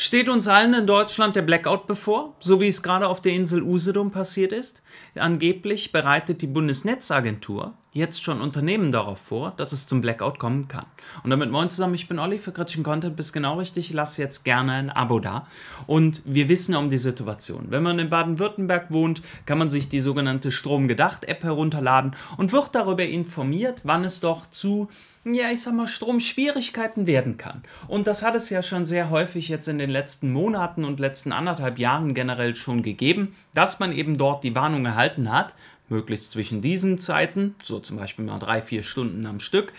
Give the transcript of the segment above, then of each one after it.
Steht uns allen in Deutschland der Blackout bevor, so wie es gerade auf der Insel Usedom passiert ist? Angeblich bereitet die Bundesnetzagentur jetzt schon Unternehmen darauf vor, dass es zum Blackout kommen kann. Und damit moin zusammen, ich bin Olli für kritischen Content, bist genau richtig, lass jetzt gerne ein Abo da. Und wir wissen um die Situation. Wenn man in Baden-Württemberg wohnt, kann man sich die sogenannte Stromgedacht-App herunterladen und wird darüber informiert, wann es doch zu ja, ich sag mal, Stromschwierigkeiten werden kann. Und das hat es ja schon sehr häufig jetzt in den letzten Monaten und letzten anderthalb Jahren generell schon gegeben, dass man eben dort die Warnung erhalten hat, möglichst zwischen diesen Zeiten, so zum Beispiel mal drei, vier Stunden am Stück,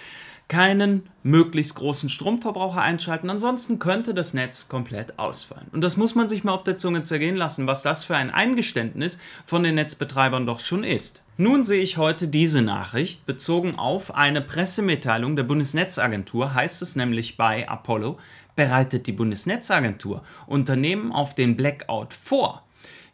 keinen möglichst großen Stromverbraucher einschalten, ansonsten könnte das Netz komplett ausfallen. Und das muss man sich mal auf der Zunge zergehen lassen, was das für ein Eingeständnis von den Netzbetreibern doch schon ist. Nun sehe ich heute diese Nachricht, bezogen auf eine Pressemitteilung der Bundesnetzagentur, heißt es nämlich bei Apollo, bereitet die Bundesnetzagentur Unternehmen auf den Blackout vor.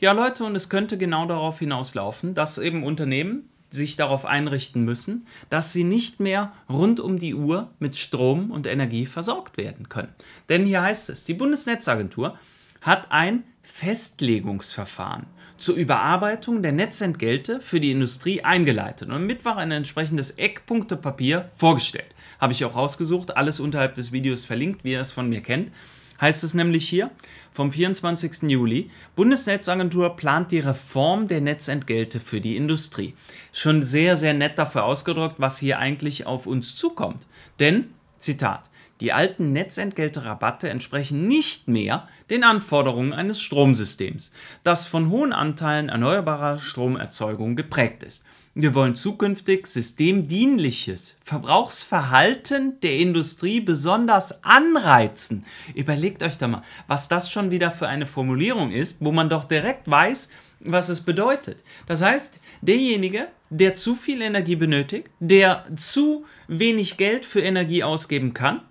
Ja, Leute, und es könnte genau darauf hinauslaufen, dass eben Unternehmen sich darauf einrichten müssen, dass sie nicht mehr rund um die Uhr mit Strom und Energie versorgt werden können. Denn hier heißt es, die Bundesnetzagentur hat ein Festlegungsverfahren zur Überarbeitung der Netzentgelte für die Industrie eingeleitet und mit Mittwoch ein entsprechendes Eckpunktepapier vorgestellt. Habe ich auch rausgesucht, alles unterhalb des Videos verlinkt, wie ihr es von mir kennt heißt es nämlich hier vom 24. Juli, Bundesnetzagentur plant die Reform der Netzentgelte für die Industrie. Schon sehr, sehr nett dafür ausgedrückt, was hier eigentlich auf uns zukommt. Denn, Zitat, die alten Netzentgelte-Rabatte entsprechen nicht mehr den Anforderungen eines Stromsystems, das von hohen Anteilen erneuerbarer Stromerzeugung geprägt ist. Wir wollen zukünftig systemdienliches Verbrauchsverhalten der Industrie besonders anreizen. Überlegt euch da mal, was das schon wieder für eine Formulierung ist, wo man doch direkt weiß, was es bedeutet. Das heißt, derjenige, der zu viel Energie benötigt, der zu wenig Geld für Energie ausgeben kann,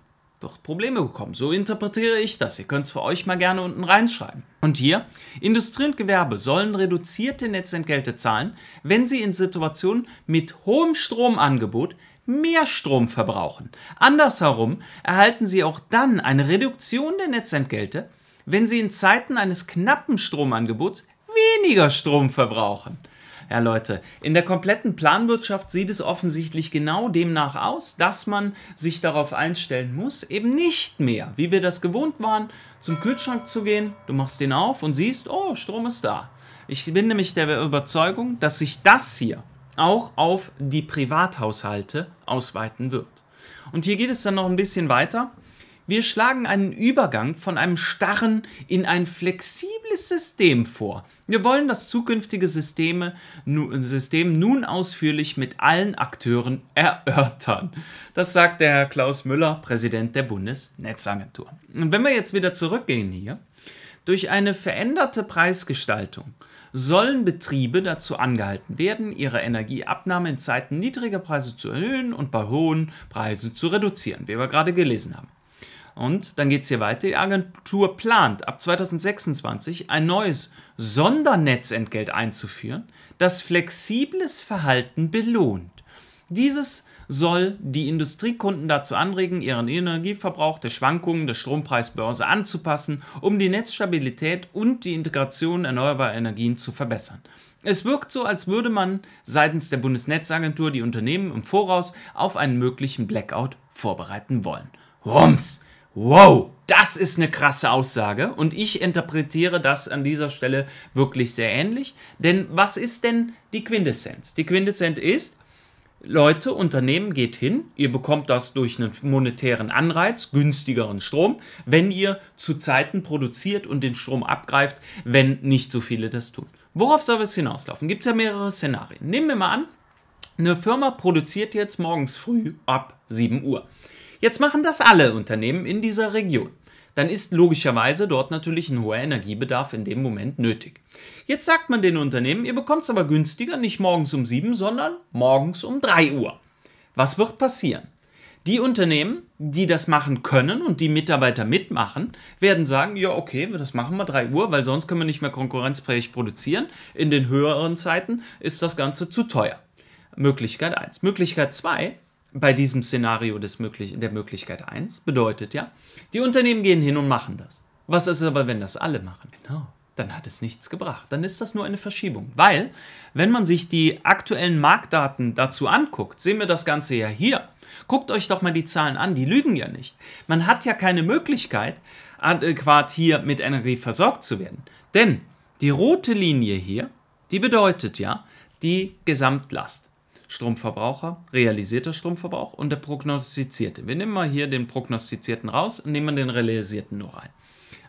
wird Probleme bekommen. So interpretiere ich das. Ihr könnt es für euch mal gerne unten reinschreiben. Und hier, Industrie und Gewerbe sollen reduzierte Netzentgelte zahlen, wenn sie in Situationen mit hohem Stromangebot mehr Strom verbrauchen. Andersherum erhalten sie auch dann eine Reduktion der Netzentgelte, wenn sie in Zeiten eines knappen Stromangebots weniger Strom verbrauchen. Ja, Leute, in der kompletten Planwirtschaft sieht es offensichtlich genau demnach aus, dass man sich darauf einstellen muss, eben nicht mehr, wie wir das gewohnt waren, zum Kühlschrank zu gehen, du machst den auf und siehst, oh, Strom ist da. Ich bin nämlich der Überzeugung, dass sich das hier auch auf die Privathaushalte ausweiten wird. Und hier geht es dann noch ein bisschen weiter. Wir schlagen einen Übergang von einem starren in ein flexibles System vor. Wir wollen das zukünftige System nun ausführlich mit allen Akteuren erörtern. Das sagt der Herr Klaus Müller, Präsident der Bundesnetzagentur. Und wenn wir jetzt wieder zurückgehen hier, durch eine veränderte Preisgestaltung sollen Betriebe dazu angehalten werden, ihre Energieabnahme in Zeiten niedriger Preise zu erhöhen und bei hohen Preisen zu reduzieren, wie wir gerade gelesen haben. Und dann geht es hier weiter. Die Agentur plant, ab 2026 ein neues Sondernetzentgelt einzuführen, das flexibles Verhalten belohnt. Dieses soll die Industriekunden dazu anregen, ihren Energieverbrauch der Schwankungen der Strompreisbörse anzupassen, um die Netzstabilität und die Integration erneuerbarer Energien zu verbessern. Es wirkt so, als würde man seitens der Bundesnetzagentur die Unternehmen im Voraus auf einen möglichen Blackout vorbereiten wollen. Rums! Wow, das ist eine krasse Aussage und ich interpretiere das an dieser Stelle wirklich sehr ähnlich. Denn was ist denn die Quintessenz? Die Quintessenz ist, Leute, Unternehmen geht hin, ihr bekommt das durch einen monetären Anreiz, günstigeren Strom, wenn ihr zu Zeiten produziert und den Strom abgreift, wenn nicht so viele das tun. Worauf soll es hinauslaufen? Gibt es ja mehrere Szenarien. Nehmen wir mal an, eine Firma produziert jetzt morgens früh ab 7 Uhr. Jetzt machen das alle Unternehmen in dieser Region. Dann ist logischerweise dort natürlich ein hoher Energiebedarf in dem Moment nötig. Jetzt sagt man den Unternehmen, ihr bekommt es aber günstiger, nicht morgens um 7, sondern morgens um 3 Uhr. Was wird passieren? Die Unternehmen, die das machen können und die Mitarbeiter mitmachen, werden sagen, ja, okay, das machen wir 3 Uhr, weil sonst können wir nicht mehr konkurrenzfähig produzieren. In den höheren Zeiten ist das Ganze zu teuer. Möglichkeit 1. Möglichkeit 2, bei diesem Szenario des möglich der Möglichkeit 1 bedeutet ja, die Unternehmen gehen hin und machen das. Was ist aber, wenn das alle machen? Genau. Dann hat es nichts gebracht. Dann ist das nur eine Verschiebung. Weil, wenn man sich die aktuellen Marktdaten dazu anguckt, sehen wir das Ganze ja hier. Guckt euch doch mal die Zahlen an, die lügen ja nicht. Man hat ja keine Möglichkeit, adäquat hier mit Energie versorgt zu werden. Denn die rote Linie hier, die bedeutet ja die Gesamtlast. Stromverbraucher, realisierter Stromverbrauch und der prognostizierte. Wir nehmen mal hier den prognostizierten raus und nehmen den realisierten nur rein.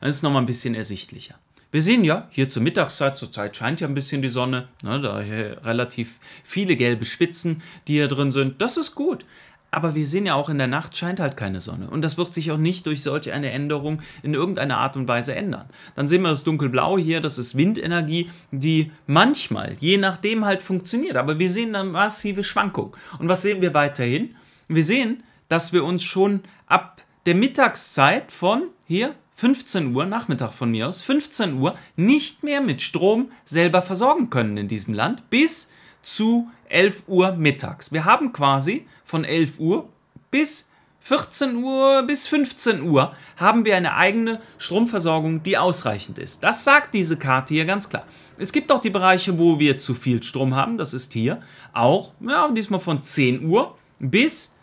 Dann ist es nochmal ein bisschen ersichtlicher. Wir sehen ja, hier zur Mittagszeit, zurzeit scheint ja ein bisschen die Sonne, ne, daher relativ viele gelbe Spitzen, die hier drin sind. Das ist gut. Aber wir sehen ja auch, in der Nacht scheint halt keine Sonne. Und das wird sich auch nicht durch solch eine Änderung in irgendeiner Art und Weise ändern. Dann sehen wir das dunkelblau hier, das ist Windenergie, die manchmal, je nachdem halt funktioniert. Aber wir sehen eine massive Schwankung. Und was sehen wir weiterhin? Wir sehen, dass wir uns schon ab der Mittagszeit von hier 15 Uhr, Nachmittag von mir aus, 15 Uhr, nicht mehr mit Strom selber versorgen können in diesem Land, bis zu 11 Uhr mittags. Wir haben quasi von 11 Uhr bis 14 Uhr bis 15 Uhr haben wir eine eigene Stromversorgung, die ausreichend ist. Das sagt diese Karte hier ganz klar. Es gibt auch die Bereiche, wo wir zu viel Strom haben. Das ist hier auch, ja, diesmal von 10 Uhr bis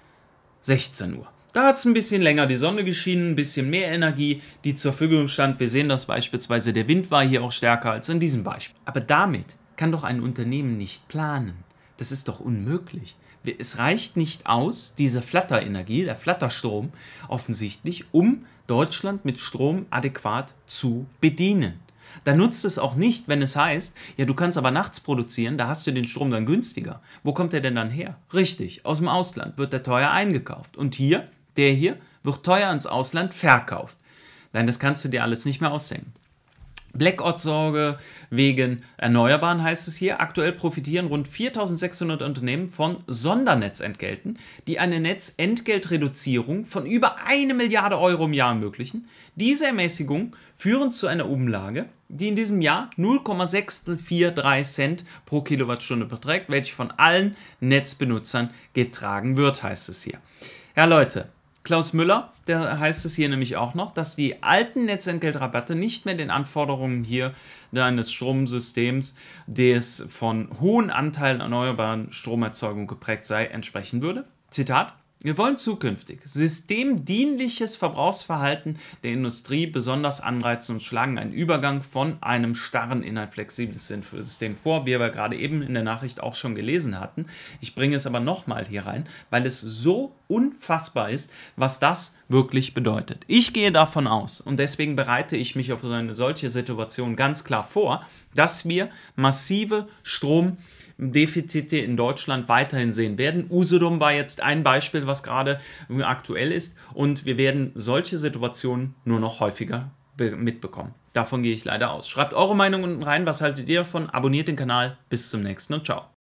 16 Uhr. Da hat es ein bisschen länger die Sonne geschienen, ein bisschen mehr Energie, die zur Verfügung stand. Wir sehen das beispielsweise, der Wind war hier auch stärker als in diesem Beispiel. Aber damit kann doch ein Unternehmen nicht planen. Das ist doch unmöglich. Es reicht nicht aus, diese Flatterenergie, der Flatterstrom offensichtlich, um Deutschland mit Strom adäquat zu bedienen. Da nutzt es auch nicht, wenn es heißt, ja, du kannst aber nachts produzieren, da hast du den Strom dann günstiger. Wo kommt der denn dann her? Richtig, aus dem Ausland wird der teuer eingekauft. Und hier, der hier, wird teuer ins Ausland verkauft. Nein, das kannst du dir alles nicht mehr aussenken. Blackout-Sorge wegen Erneuerbaren heißt es hier. Aktuell profitieren rund 4600 Unternehmen von Sondernetzentgelten, die eine Netzentgeltreduzierung von über eine Milliarde Euro im Jahr ermöglichen. Diese Ermäßigungen führen zu einer Umlage, die in diesem Jahr 0,643 Cent pro Kilowattstunde beträgt, welche von allen Netzbenutzern getragen wird, heißt es hier. Ja, Leute, Klaus Müller, der heißt es hier nämlich auch noch, dass die alten Netzentgeltrabatte nicht mehr den Anforderungen hier eines Stromsystems, des von hohen Anteilen erneuerbaren Stromerzeugung geprägt sei, entsprechen würde. Zitat. Wir wollen zukünftig systemdienliches Verbrauchsverhalten der Industrie besonders anreizen und schlagen einen Übergang von einem starren in ein flexibles System vor, wie wir gerade eben in der Nachricht auch schon gelesen hatten. Ich bringe es aber nochmal hier rein, weil es so unfassbar ist, was das wirklich bedeutet. Ich gehe davon aus, und deswegen bereite ich mich auf eine solche Situation ganz klar vor, dass wir massive Stromdefizite in Deutschland weiterhin sehen werden. Usedom war jetzt ein Beispiel, was gerade aktuell ist, und wir werden solche Situationen nur noch häufiger mitbekommen. Davon gehe ich leider aus. Schreibt eure Meinung unten rein, was haltet ihr davon? Abonniert den Kanal, bis zum nächsten und ciao.